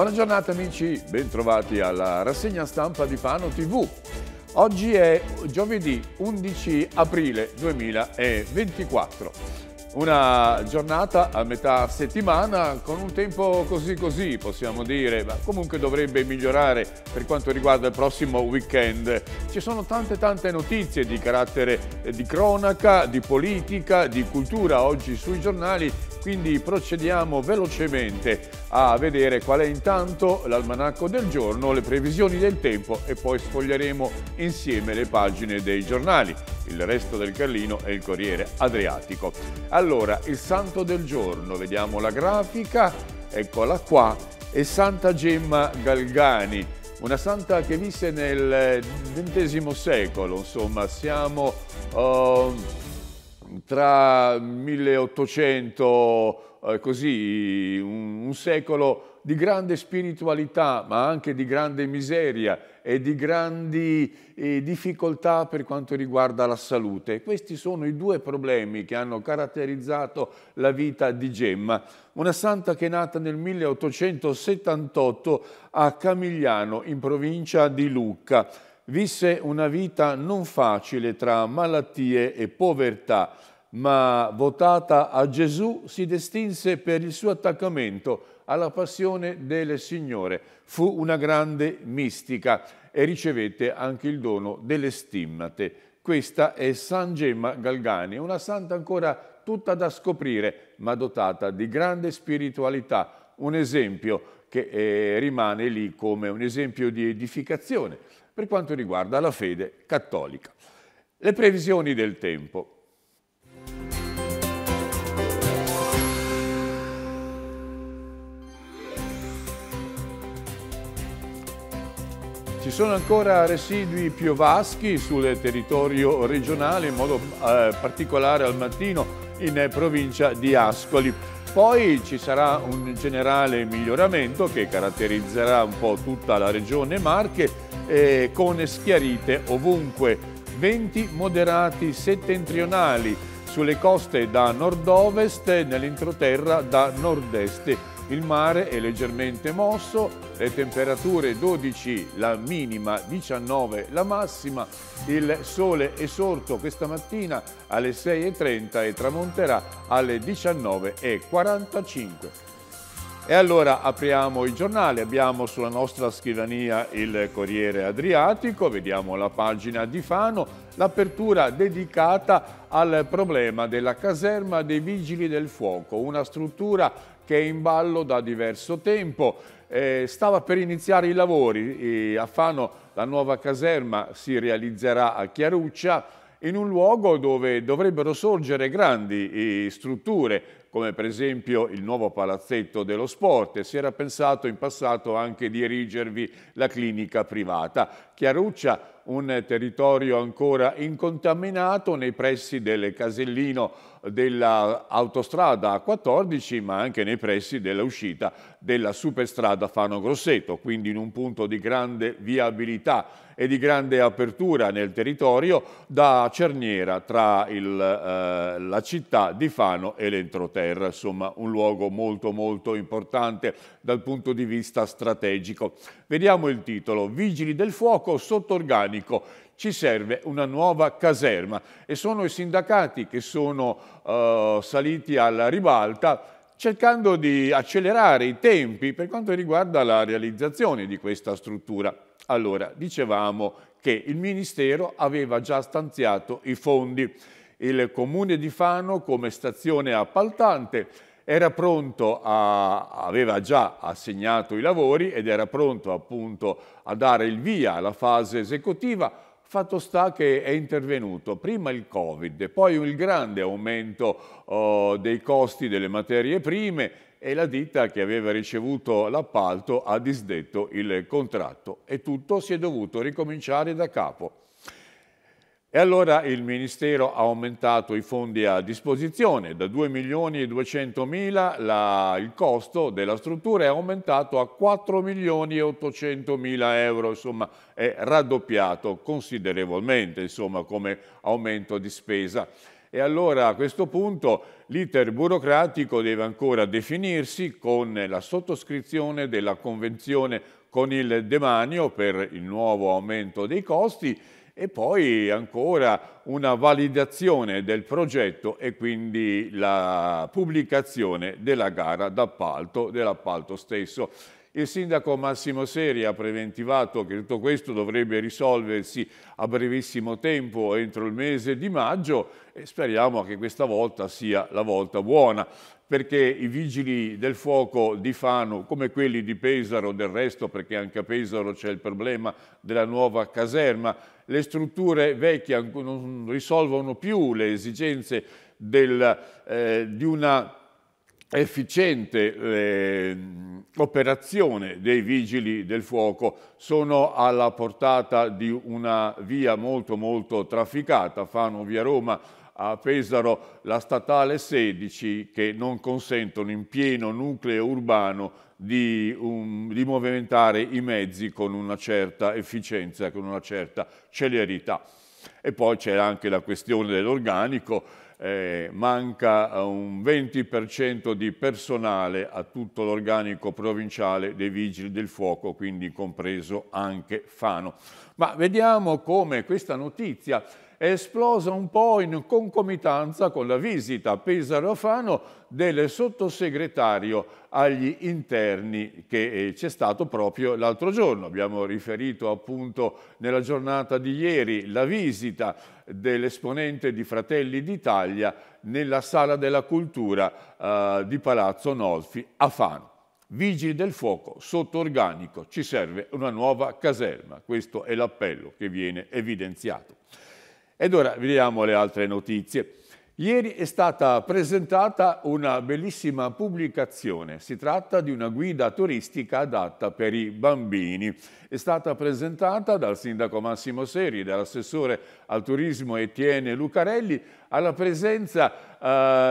Buona giornata amici, bentrovati alla rassegna stampa di Fano TV. Oggi è giovedì 11 aprile 2024. Una giornata a metà settimana con un tempo così così possiamo dire, ma comunque dovrebbe migliorare per quanto riguarda il prossimo weekend. Ci sono tante tante notizie di carattere eh, di cronaca, di politica, di cultura oggi sui giornali quindi procediamo velocemente a vedere qual è intanto l'almanacco del giorno, le previsioni del tempo e poi sfoglieremo insieme le pagine dei giornali. Il resto del Carlino è il Corriere Adriatico. Allora, il santo del giorno, vediamo la grafica, eccola qua, è Santa Gemma Galgani, una santa che visse nel XX secolo, insomma siamo... Uh, tra 1800, eh, così, un, un secolo di grande spiritualità, ma anche di grande miseria e di grandi eh, difficoltà per quanto riguarda la salute. Questi sono i due problemi che hanno caratterizzato la vita di Gemma, una santa che è nata nel 1878 a Camigliano, in provincia di Lucca. Visse una vita non facile tra malattie e povertà ma votata a Gesù, si distinse per il suo attaccamento alla passione del Signore. Fu una grande mistica e ricevette anche il dono delle stimmate. Questa è San Gemma Galgani, una santa ancora tutta da scoprire, ma dotata di grande spiritualità, un esempio che eh, rimane lì come un esempio di edificazione per quanto riguarda la fede cattolica. Le previsioni del tempo. Ci sono ancora residui piovaschi sul territorio regionale, in modo eh, particolare al mattino in provincia di Ascoli. Poi ci sarà un generale miglioramento che caratterizzerà un po' tutta la regione Marche eh, con schiarite ovunque, venti moderati settentrionali sulle coste da nord-ovest, nell'entroterra da nord-est il mare è leggermente mosso, le temperature 12 la minima, 19 la massima, il sole è sorto questa mattina alle 6.30 e tramonterà alle 19.45. E allora apriamo il giornale, abbiamo sulla nostra scrivania il Corriere Adriatico, vediamo la pagina di Fano, l'apertura dedicata al problema della caserma dei Vigili del Fuoco, una struttura che è in ballo da diverso tempo. Eh, stava per iniziare i lavori, a Fano la nuova caserma si realizzerà a Chiaruccia, in un luogo dove dovrebbero sorgere grandi eh, strutture, come per esempio il nuovo palazzetto dello sport. Si era pensato in passato anche di erigervi la clinica privata. Chiaruccia un territorio ancora incontaminato nei pressi del Casellino dell'autostrada A14 ma anche nei pressi dell'uscita della superstrada Fano Grosseto, quindi in un punto di grande viabilità e di grande apertura nel territorio da cerniera tra il, eh, la città di Fano e l'entroterra, insomma un luogo molto molto importante dal punto di vista strategico. Vediamo il titolo, Vigili del Fuoco sotto organico, ci serve una nuova caserma e sono i sindacati che sono eh, saliti alla ribalta cercando di accelerare i tempi per quanto riguarda la realizzazione di questa struttura. Allora, dicevamo che il Ministero aveva già stanziato i fondi. Il Comune di Fano, come stazione appaltante, era pronto a, aveva già assegnato i lavori ed era pronto appunto a dare il via alla fase esecutiva. Fatto sta che è intervenuto prima il Covid, poi il grande aumento oh, dei costi delle materie prime e la ditta che aveva ricevuto l'appalto ha disdetto il contratto e tutto si è dovuto ricominciare da capo. E allora il Ministero ha aumentato i fondi a disposizione, da 2 milioni e 200 mila la, il costo della struttura è aumentato a 4 milioni e 800 mila euro, insomma è raddoppiato considerevolmente insomma, come aumento di spesa. E allora a questo punto l'iter burocratico deve ancora definirsi con la sottoscrizione della convenzione con il demanio per il nuovo aumento dei costi e poi ancora una validazione del progetto e quindi la pubblicazione della gara d'appalto, dell'appalto stesso. Il sindaco Massimo Seri ha preventivato che tutto questo dovrebbe risolversi a brevissimo tempo, entro il mese di maggio, e speriamo che questa volta sia la volta buona, perché i vigili del fuoco di Fano, come quelli di Pesaro del resto, perché anche a Pesaro c'è il problema della nuova caserma, le strutture vecchie non risolvono più le esigenze del, eh, di una efficiente eh, operazione dei vigili del fuoco sono alla portata di una via molto molto trafficata, fanno via Roma a Pesaro la statale 16 che non consentono in pieno nucleo urbano di, um, di movimentare i mezzi con una certa efficienza, con una certa celerità. E poi c'è anche la questione dell'organico, eh, manca eh, un 20% di personale a tutto l'organico provinciale dei Vigili del Fuoco, quindi compreso anche Fano. Ma vediamo come questa notizia è esplosa un po' in concomitanza con la visita a Pesarofano del sottosegretario agli interni che eh, c'è stato proprio l'altro giorno. Abbiamo riferito appunto nella giornata di ieri la visita dell'esponente di Fratelli d'Italia nella Sala della Cultura eh, di Palazzo Nolfi a Fano. Vigili del fuoco sotto organico, ci serve una nuova caserma. Questo è l'appello che viene evidenziato. Ed ora vediamo le altre notizie. Ieri è stata presentata una bellissima pubblicazione, si tratta di una guida turistica adatta per i bambini. È stata presentata dal sindaco Massimo Seri, dall'assessore al turismo Etienne Lucarelli, alla presenza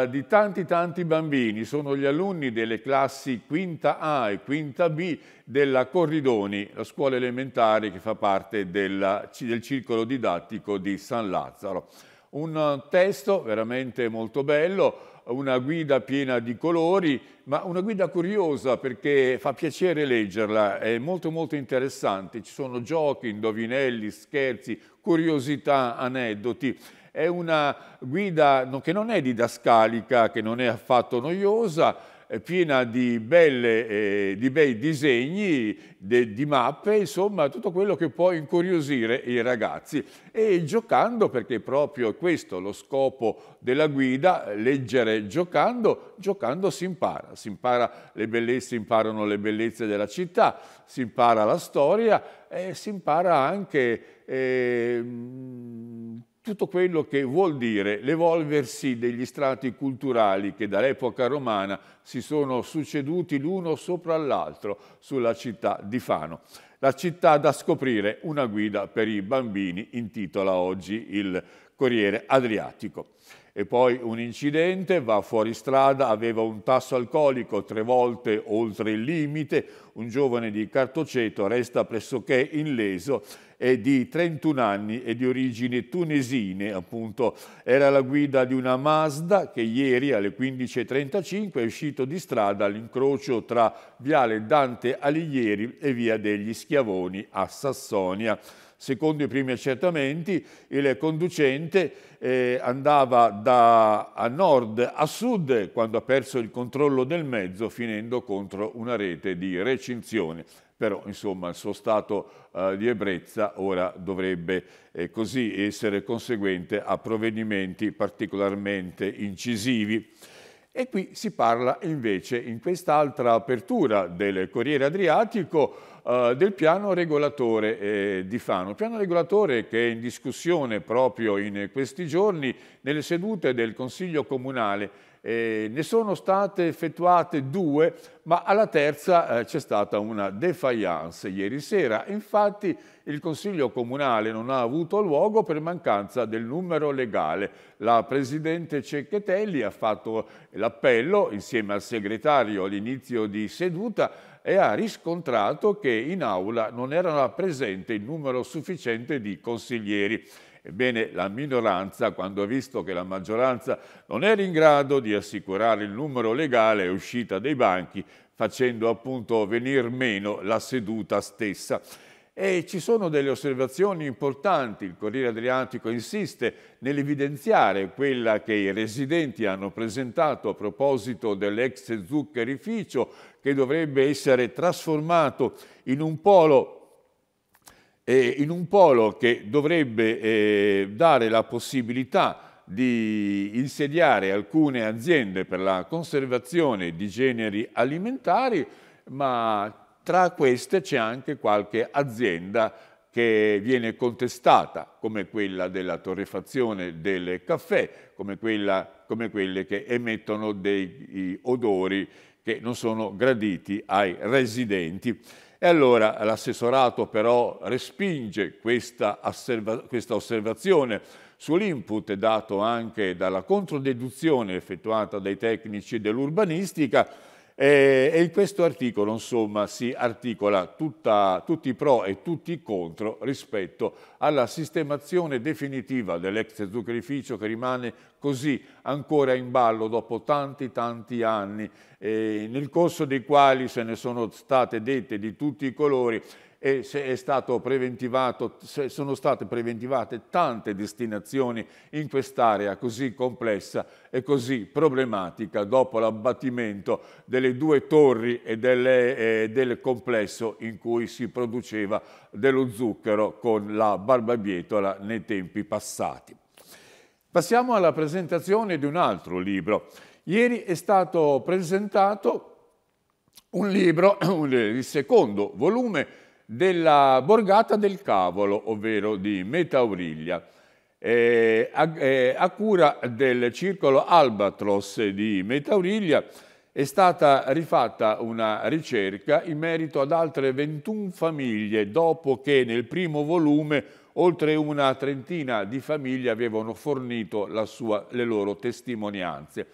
eh, di tanti tanti bambini, sono gli alunni delle classi quinta A e quinta B della Corridoni, la scuola elementare che fa parte della, del circolo didattico di San Lazzaro. Un testo veramente molto bello, una guida piena di colori, ma una guida curiosa perché fa piacere leggerla, è molto molto interessante, ci sono giochi, indovinelli, scherzi, curiosità, aneddoti. È una guida che non è didascalica, che non è affatto noiosa, eh, piena di, belle, eh, di bei disegni, de, di mappe, insomma tutto quello che può incuriosire i ragazzi. E giocando, perché proprio questo è lo scopo della guida, leggere giocando, giocando si impara. Si, impara le bellezze, imparano le bellezze della città, si impara la storia e si impara anche... Eh, tutto quello che vuol dire l'evolversi degli strati culturali che dall'epoca romana si sono succeduti l'uno sopra l'altro sulla città di Fano. La città da scoprire, una guida per i bambini, intitola oggi il Corriere Adriatico e poi un incidente, va fuori strada, aveva un tasso alcolico tre volte oltre il limite, un giovane di Cartoceto resta pressoché illeso, è di 31 anni e di origini tunisine, appunto era la guida di una Mazda che ieri alle 15.35 è uscito di strada all'incrocio tra Viale Dante Alighieri e Via degli Schiavoni a Sassonia. Secondo i primi accertamenti il conducente eh, andava da a nord a sud quando ha perso il controllo del mezzo finendo contro una rete di recinzione. Però insomma il suo stato eh, di ebbrezza ora dovrebbe eh, così essere conseguente a provvedimenti particolarmente incisivi. E qui si parla invece, in quest'altra apertura del Corriere Adriatico, eh, del piano regolatore eh, di Fano. Piano regolatore che è in discussione proprio in questi giorni nelle sedute del Consiglio Comunale eh, ne sono state effettuate due, ma alla terza eh, c'è stata una defiance ieri sera. Infatti il Consiglio Comunale non ha avuto luogo per mancanza del numero legale. La Presidente Cecchetelli ha fatto l'appello insieme al segretario all'inizio di seduta e ha riscontrato che in aula non era presente il numero sufficiente di consiglieri. Ebbene, la minoranza, quando ha visto che la maggioranza non era in grado di assicurare il numero legale, è uscita dai banchi facendo appunto venir meno la seduta stessa. E ci sono delle osservazioni importanti, il Corriere Adriatico insiste nell'evidenziare quella che i residenti hanno presentato a proposito dell'ex zuccherificio che dovrebbe essere trasformato in un polo eh, in un polo che dovrebbe eh, dare la possibilità di insediare alcune aziende per la conservazione di generi alimentari, ma tra queste c'è anche qualche azienda che viene contestata, come quella della torrefazione del caffè, come, quella, come quelle che emettono dei odori che non sono graditi ai residenti. E allora l'assessorato però respinge questa, questa osservazione sull'input dato anche dalla controdeduzione effettuata dai tecnici dell'urbanistica e, in questo articolo insomma, si articola tutta, tutti i pro e tutti i contro rispetto alla sistemazione definitiva dell'ex zuccherificio che rimane così ancora in ballo dopo tanti tanti anni, eh, nel corso dei quali se ne sono state dette di tutti i colori e se sono state preventivate tante destinazioni in quest'area così complessa e così problematica dopo l'abbattimento delle due torri e delle, eh, del complesso in cui si produceva dello zucchero con la barbabietola nei tempi passati. Passiamo alla presentazione di un altro libro. Ieri è stato presentato un libro, il secondo volume della borgata del cavolo, ovvero di Metauriglia, eh, a, eh, a, cura del circolo Albatros di Metauriglia, è stata rifatta una ricerca in merito ad altre 21 famiglie dopo che nel primo volume oltre una trentina di famiglie avevano fornito sua, le loro testimonianze.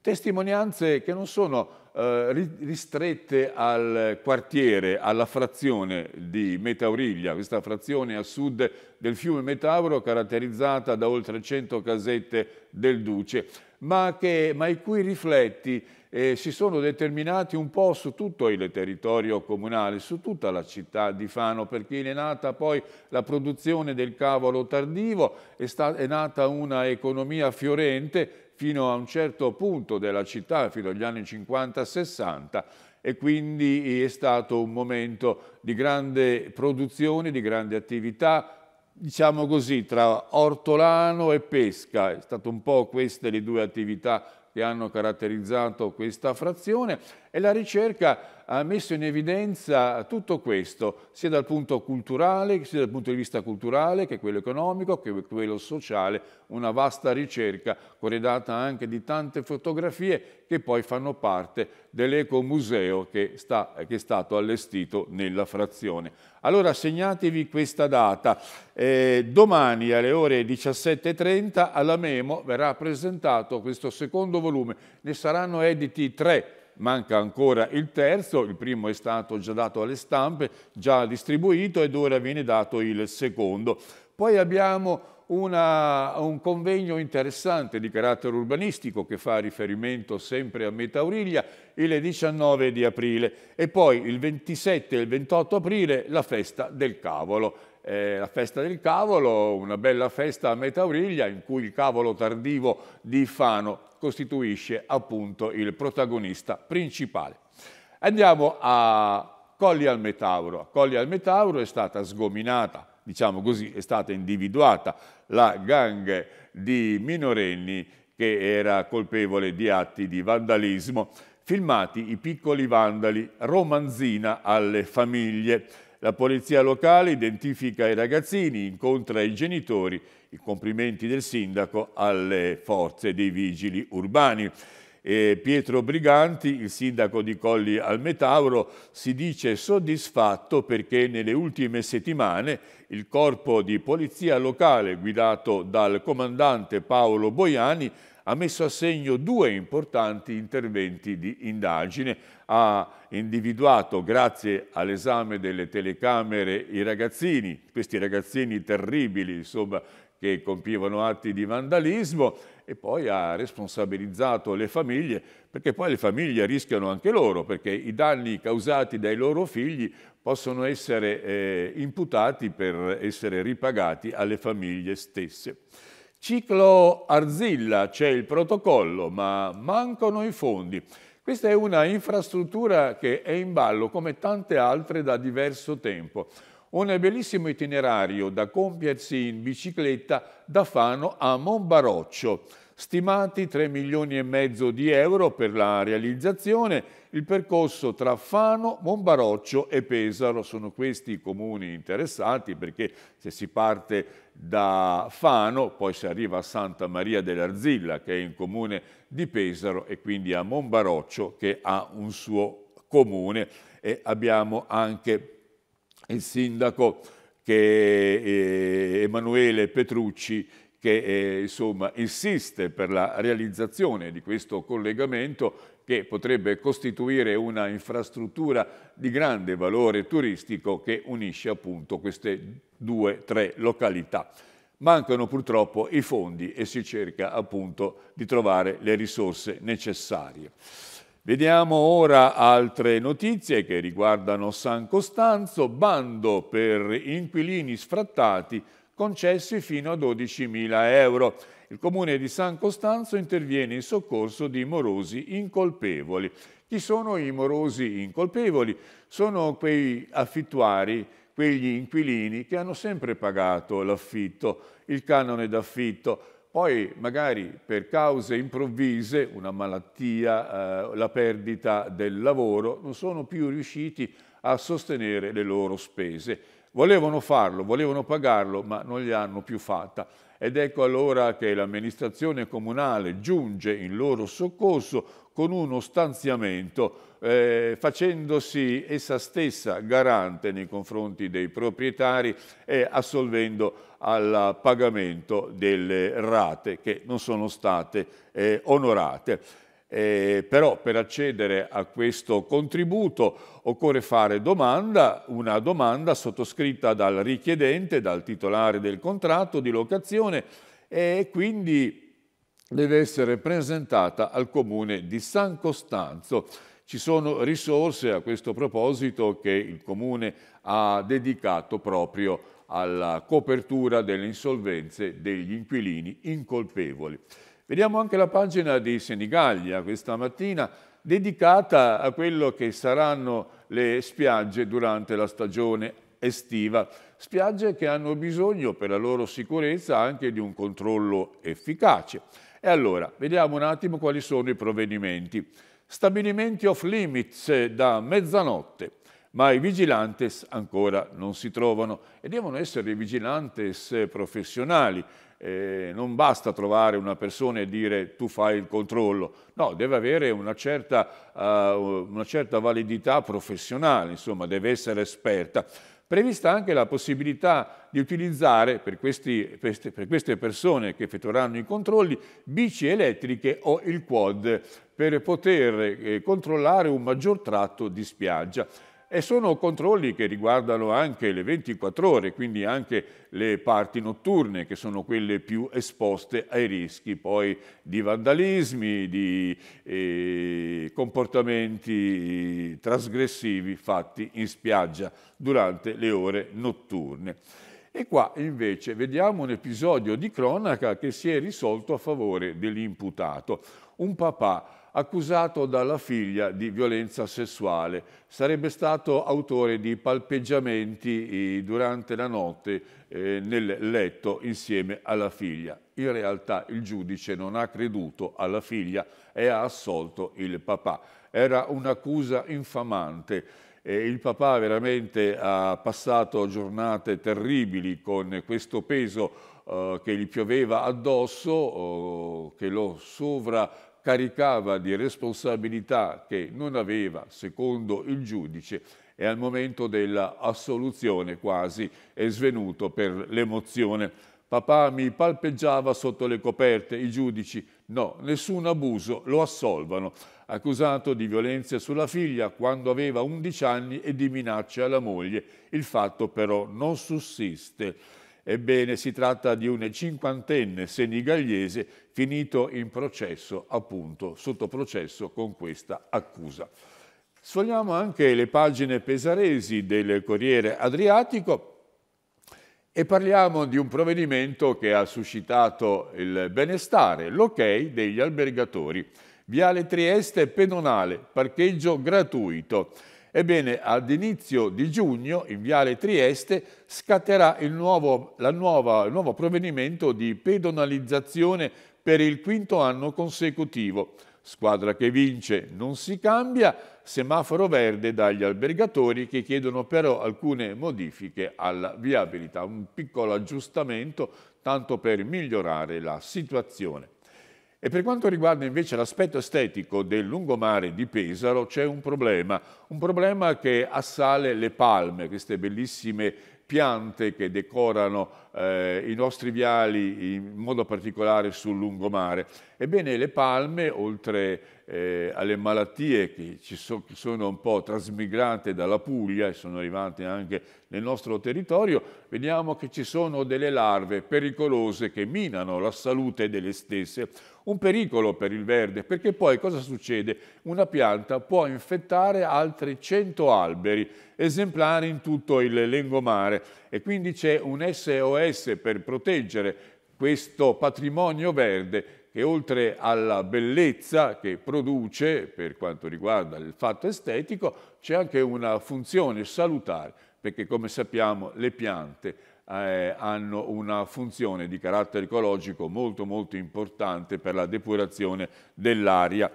Testimonianze che non sono eh, ristrette al quartiere, alla frazione di Metauriglia, questa frazione a sud del fiume Metauro caratterizzata da oltre 100 casette del Duce, ma, che, ma i cui rifletti eh, si sono determinati un po' su tutto il territorio comunale, su tutta la città di Fano, perché è nata poi la produzione del cavolo tardivo, è, è nata economia fiorente fino a un certo punto della città, fino agli anni 50-60, e quindi è stato un momento di grande produzione, di grande attività, diciamo così, tra ortolano e pesca, è stato un po' queste le due attività e hanno caratterizzato questa frazione e la ricerca ha messo in evidenza tutto questo, sia dal punto culturale, sia dal punto di vista culturale, che quello economico, che quello sociale, una vasta ricerca corredata anche di tante fotografie che poi fanno parte dell'ecomuseo che, sta, che è stato allestito nella frazione. Allora segnatevi questa data. Eh, domani alle ore 17.30 alla Memo verrà presentato questo secondo volume. Ne saranno editi tre manca ancora il terzo, il primo è stato già dato alle stampe, già distribuito ed ora viene dato il secondo. Poi abbiamo una, un convegno interessante di carattere urbanistico che fa riferimento sempre a Metauriglia il 19 di aprile e poi il 27 e il 28 aprile la festa del cavolo. Eh, la festa del cavolo, una bella festa a Metauriglia in cui il cavolo tardivo di Fano costituisce appunto il protagonista principale. Andiamo a Colli al Metauro. Colli al Metauro è stata sgominata, diciamo così, è stata individuata la gang di minorenni che era colpevole di atti di vandalismo. Filmati i piccoli vandali, romanzina alle famiglie. La polizia locale identifica i ragazzini, incontra i genitori, i complimenti del sindaco alle forze dei vigili urbani. E Pietro Briganti, il sindaco di Colli al Metauro, si dice soddisfatto perché nelle ultime settimane il corpo di polizia locale guidato dal comandante Paolo Boiani ha messo a segno due importanti interventi di indagine, ha individuato, grazie all'esame delle telecamere, i ragazzini, questi ragazzini terribili, insomma, che compivano atti di vandalismo e poi ha responsabilizzato le famiglie, perché poi le famiglie rischiano anche loro, perché i danni causati dai loro figli possono essere eh, imputati per essere ripagati alle famiglie stesse. Ciclo Arzilla c'è il protocollo, ma mancano i fondi. Questa è una infrastruttura che è in ballo, come tante altre da diverso tempo un bellissimo itinerario da compiersi in bicicletta da Fano a Monbaroccio. Stimati 3 milioni e mezzo di euro per la realizzazione, il percorso tra Fano, Monbaroccio e Pesaro sono questi i comuni interessati perché se si parte da Fano poi si arriva a Santa Maria dell'Arzilla che è in comune di Pesaro e quindi a Monbaroccio che ha un suo comune e abbiamo anche il sindaco che, eh, Emanuele Petrucci che eh, insomma, insiste per la realizzazione di questo collegamento che potrebbe costituire una infrastruttura di grande valore turistico che unisce appunto queste due, tre località. Mancano purtroppo i fondi e si cerca appunto di trovare le risorse necessarie. Vediamo ora altre notizie che riguardano San Costanzo, bando per inquilini sfrattati concessi fino a 12.000 euro. Il comune di San Costanzo interviene in soccorso di morosi incolpevoli. Chi sono i morosi incolpevoli? Sono quei affittuari, quegli inquilini che hanno sempre pagato l'affitto, il canone d'affitto, poi magari per cause improvvise, una malattia, eh, la perdita del lavoro, non sono più riusciti a sostenere le loro spese. Volevano farlo, volevano pagarlo, ma non gli hanno più fatta ed ecco allora che l'amministrazione comunale giunge in loro soccorso con uno stanziamento eh, facendosi essa stessa garante nei confronti dei proprietari e assolvendo al pagamento delle rate che non sono state eh, onorate. Eh, però per accedere a questo contributo occorre fare domanda, una domanda sottoscritta dal richiedente, dal titolare del contratto di locazione e quindi deve essere presentata al comune di San Costanzo. Ci sono risorse a questo proposito che il comune ha dedicato proprio alla copertura delle insolvenze degli inquilini incolpevoli. Vediamo anche la pagina di Senigallia questa mattina dedicata a quello che saranno le spiagge durante la stagione estiva, spiagge che hanno bisogno per la loro sicurezza anche di un controllo efficace. E allora, vediamo un attimo quali sono i provvedimenti. Stabilimenti off limits da mezzanotte, ma i vigilantes ancora non si trovano e devono essere vigilantes professionali eh, non basta trovare una persona e dire tu fai il controllo, no, deve avere una certa, uh, una certa validità professionale, insomma, deve essere esperta prevista anche la possibilità di utilizzare per, questi, per, queste persone che effettueranno i controlli bici elettriche o il quad per poter eh, controllare un maggior tratto di spiaggia e sono controlli che riguardano anche le 24 ore, quindi anche le parti notturne che sono quelle più esposte ai rischi poi di vandalismi, di eh, comportamenti trasgressivi fatti in spiaggia durante le ore notturne. E qua invece vediamo un episodio di cronaca che si è risolto a favore dell'imputato. Un papà accusato dalla figlia di violenza sessuale. Sarebbe stato autore di palpeggiamenti eh, durante la notte eh, nel letto insieme alla figlia. In realtà il giudice non ha creduto alla figlia e ha assolto il papà. Era un'accusa infamante. E eh, il papà veramente ha passato giornate terribili con questo peso che gli pioveva addosso, oh, che lo sovra caricava di responsabilità che non aveva, secondo il giudice, e al momento dell'assoluzione quasi è svenuto per l'emozione. Papà mi palpeggiava sotto le coperte, i giudici no, nessun abuso, lo assolvano. Accusato di violenze sulla figlia quando aveva 11 anni e di minacce alla moglie. Il fatto però non sussiste. Ebbene, si tratta di un cinquantenne senigallese finito in processo, appunto, sotto processo con questa accusa. Sfogliamo anche le pagine pesaresi del Corriere Adriatico e parliamo di un provvedimento che ha suscitato il benestare, l'ok degli albergatori. Viale Trieste pedonale, parcheggio gratuito. Ebbene, ad inizio di giugno, in Viale Trieste, scatterà il nuovo, nuova, il nuovo provvedimento di pedonalizzazione per il quinto anno consecutivo. Squadra che vince non si cambia, semaforo verde dagli albergatori che chiedono però alcune modifiche alla viabilità, un piccolo aggiustamento tanto per migliorare la situazione. E per quanto riguarda invece l'aspetto estetico del lungomare di Pesaro c'è un problema, un problema che assale le palme, queste bellissime piante che decorano eh, i nostri viali in modo particolare sul lungomare. Ebbene le palme, oltre eh, alle malattie che so, sono un po' trasmigrate dalla Puglia e sono arrivate anche nel nostro territorio, vediamo che ci sono delle larve pericolose che minano la salute delle stesse un pericolo per il verde, perché poi cosa succede? Una pianta può infettare altri 100 alberi, esemplari in tutto il lengomare, e quindi c'è un SOS per proteggere questo patrimonio verde che oltre alla bellezza che produce per quanto riguarda il fatto estetico, c'è anche una funzione salutare, perché come sappiamo le piante eh, hanno una funzione di carattere ecologico molto molto importante per la depurazione dell'aria.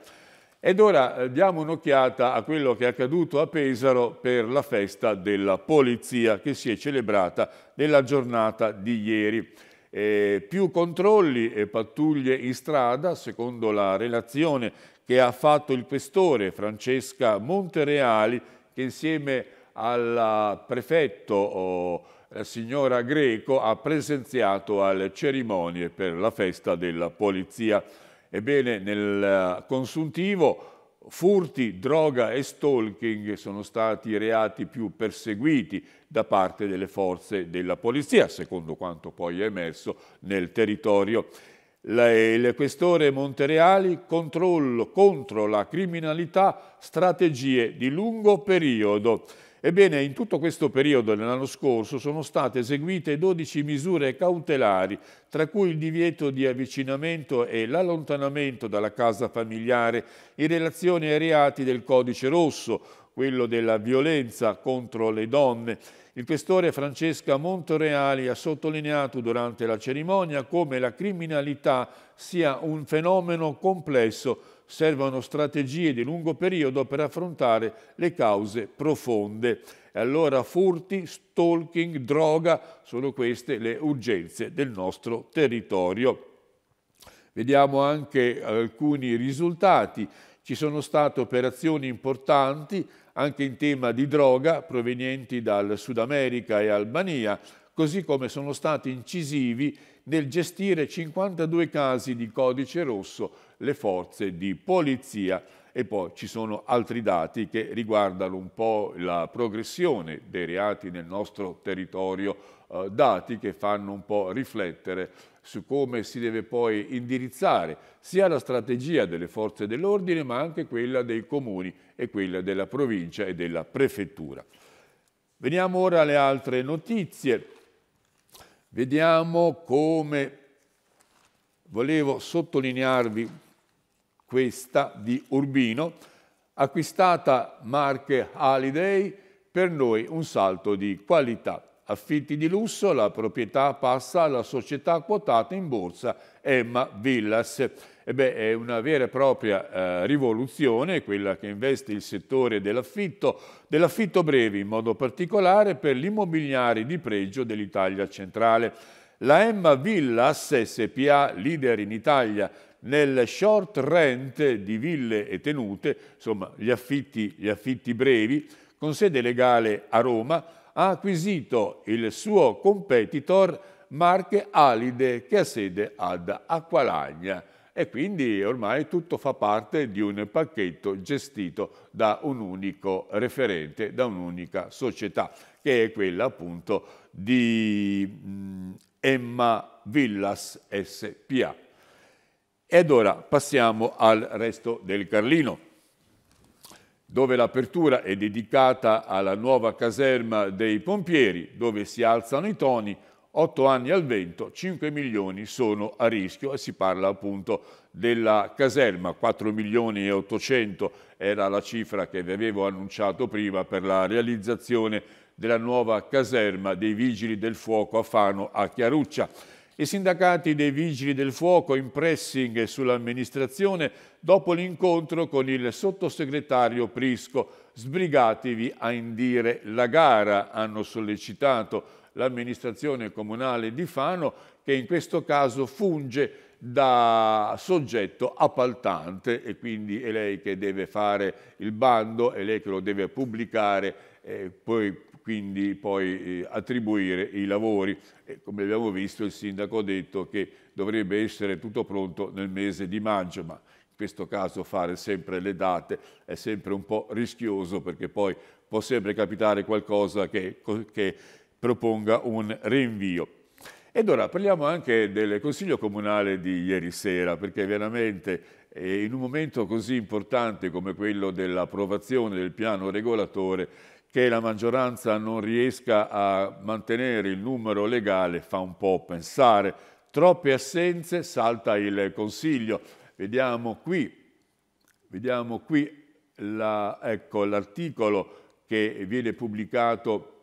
Ed ora eh, diamo un'occhiata a quello che è accaduto a Pesaro per la festa della polizia che si è celebrata nella giornata di ieri. Eh, più controlli e pattuglie in strada, secondo la relazione che ha fatto il questore Francesca Montereali, che insieme al prefetto oh, la eh, signora Greco ha presenziato alle cerimonie per la festa della polizia. Ebbene, nel eh, consuntivo furti, droga e stalking sono stati i reati più perseguiti da parte delle forze della polizia, secondo quanto poi è emerso nel territorio. Il questore Montereali controllo contro la criminalità strategie di lungo periodo. Ebbene, in tutto questo periodo dell'anno scorso sono state eseguite 12 misure cautelari, tra cui il divieto di avvicinamento e l'allontanamento dalla casa familiare in relazione ai reati del Codice Rosso, quello della violenza contro le donne, il questore Francesca Montoreali ha sottolineato durante la cerimonia come la criminalità sia un fenomeno complesso, servono strategie di lungo periodo per affrontare le cause profonde. E allora furti, stalking, droga sono queste le urgenze del nostro territorio. Vediamo anche alcuni risultati. Ci sono state operazioni importanti anche in tema di droga provenienti dal Sud America e Albania, così come sono stati incisivi nel gestire 52 casi di codice rosso le forze di polizia. E poi ci sono altri dati che riguardano un po' la progressione dei reati nel nostro territorio, eh, dati che fanno un po' riflettere su come si deve poi indirizzare sia la strategia delle forze dell'ordine ma anche quella dei comuni e quella della provincia e della prefettura. Veniamo ora alle altre notizie. Vediamo come volevo sottolinearvi questa di Urbino, acquistata Marche Holiday, per noi un salto di qualità. Affitti di lusso, la proprietà passa alla società quotata in borsa Emma Villas. E beh, è una vera e propria eh, rivoluzione quella che investe il settore dell'affitto, dell'affitto breve in modo particolare per gli immobiliari di pregio dell'Italia centrale. La Emma Villas SPA, leader in Italia nel short rent di ville e tenute, insomma gli affitti, gli affitti brevi, con sede legale a Roma, ha acquisito il suo competitor Marche Alide che ha sede ad Acqualagna e quindi ormai tutto fa parte di un pacchetto gestito da un unico referente, da un'unica società che è quella appunto di mm, Emma Villas SPA. Ed ora passiamo al resto del Carlino dove l'apertura è dedicata alla nuova caserma dei pompieri, dove si alzano i toni, 8 anni al vento, 5 milioni sono a rischio e si parla appunto della caserma, 4 milioni e 800 era la cifra che vi avevo annunciato prima per la realizzazione della nuova caserma dei Vigili del Fuoco a Fano a Chiaruccia. I sindacati dei vigili del fuoco in pressing sull'amministrazione dopo l'incontro con il sottosegretario Prisco. Sbrigatevi a indire la gara, hanno sollecitato l'amministrazione comunale di Fano che in questo caso funge da soggetto appaltante e quindi è lei che deve fare il bando, è lei che lo deve pubblicare, eh, poi quindi poi eh, attribuire i lavori. E come abbiamo visto il sindaco ha detto che dovrebbe essere tutto pronto nel mese di maggio, ma in questo caso fare sempre le date è sempre un po' rischioso perché poi può sempre capitare qualcosa che, che proponga un rinvio. Ed ora parliamo anche del Consiglio Comunale di ieri sera, perché veramente eh, in un momento così importante come quello dell'approvazione del piano regolatore che la maggioranza non riesca a mantenere il numero legale fa un po' pensare. Troppe assenze, salta il Consiglio. Vediamo qui, vediamo qui l'articolo la, ecco, che viene pubblicato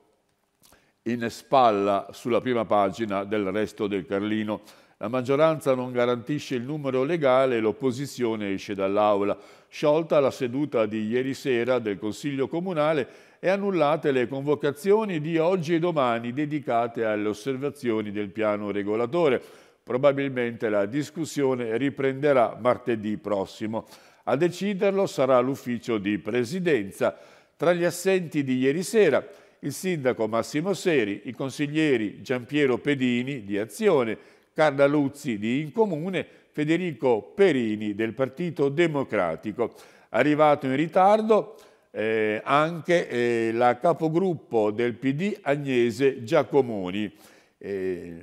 in spalla sulla prima pagina del resto del Carlino. La maggioranza non garantisce il numero legale e l'opposizione esce dall'aula. Sciolta la seduta di ieri sera del Consiglio Comunale e annullate le convocazioni di oggi e domani dedicate alle osservazioni del piano regolatore. Probabilmente la discussione riprenderà martedì prossimo. A deciderlo sarà l'ufficio di presidenza. Tra gli assenti di ieri sera il sindaco Massimo Seri, i consiglieri Giampiero Pedini di Azione, Carla Luzzi di Incomune, Federico Perini del Partito Democratico. Arrivato in ritardo, eh, anche eh, la capogruppo del PD Agnese Giacomoni. Eh,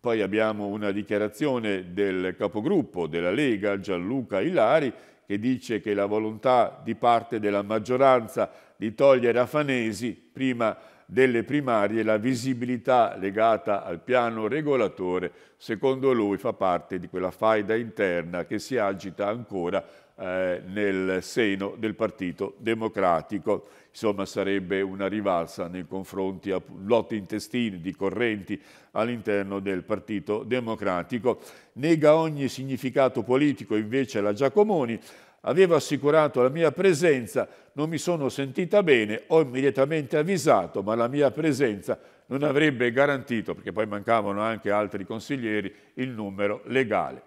poi abbiamo una dichiarazione del capogruppo della Lega Gianluca Ilari che dice che la volontà di parte della maggioranza di togliere a Fanesi prima delle primarie la visibilità legata al piano regolatore secondo lui fa parte di quella faida interna che si agita ancora eh, nel seno del Partito Democratico. Insomma sarebbe una rivalsa nei confronti a lotte intestini di correnti all'interno del Partito Democratico. Nega ogni significato politico invece la Giacomoni, Avevo assicurato la mia presenza, non mi sono sentita bene, ho immediatamente avvisato, ma la mia presenza non avrebbe garantito, perché poi mancavano anche altri consiglieri, il numero legale.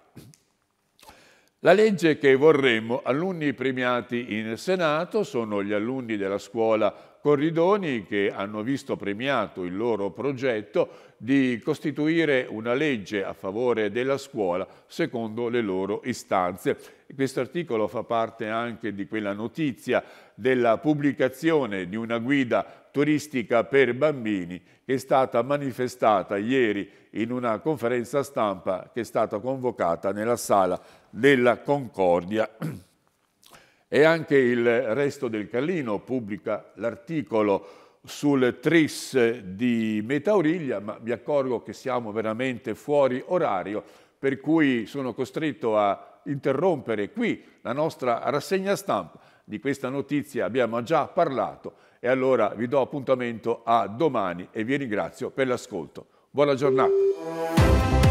La legge che vorremmo, alunni premiati in Senato, sono gli alunni della scuola Corridoni che hanno visto premiato il loro progetto di costituire una legge a favore della scuola secondo le loro istanze. Questo articolo fa parte anche di quella notizia della pubblicazione di una guida turistica per bambini che è stata manifestata ieri in una conferenza stampa che è stata convocata nella sala della Concordia. E anche il resto del Callino pubblica l'articolo sul tris di Metauriglia, ma mi accorgo che siamo veramente fuori orario, per cui sono costretto a interrompere qui la nostra rassegna stampa. Di questa notizia abbiamo già parlato e allora vi do appuntamento a domani e vi ringrazio per l'ascolto. Buona giornata.